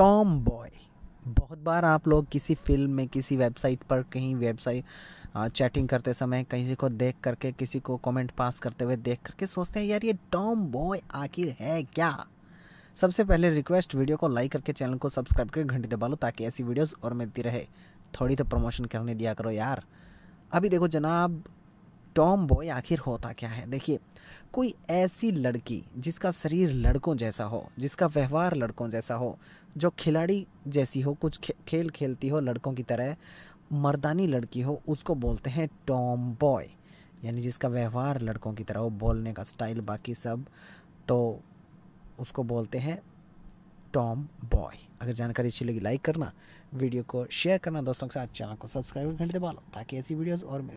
Tom boy बहुत बार आप लोग किसी फिल्म में किसी वेबसाइट पर कहीं वेबसाइट चैटिंग करते समय किसी को देख करके किसी को कमेंट पास करते हुए देख करके सोचते हैं यार ये टॉम बॉय आखिर है क्या सबसे पहले रिक्वेस्ट वीडियो को लाइक करके चैनल को सब्सक्राइब करके घंटी दबा लो ताकि ऐसी वीडियोस और मिलती रहे थोड़ी तो प्रमोशन करने दिया करो यार अभी देखो जनाब टॉम बॉय आखिर होता क्या है देखिए कोई ऐसी लड़की जिसका शरीर लड़कों जैसा हो जिसका व्यवहार लड़कों जैसा हो जो खिलाड़ी जैसी हो कुछ खे, खेल खेलती हो लड़कों की तरह मर्दानी लड़की हो उसको बोलते हैं टॉम बॉय यानी जिसका व्यवहार लड़कों की तरह हो बोलने का स्टाइल बाकी सब तो उसको बोलते हैं टॉम बॉय अगर जानकारी अच्छी लगी लाइक करना वीडियो को शेयर करना दोस्तों के साथ चैनल को सब्सक्राइब घंटे दबा लो ताकि ऐसी वीडियोस और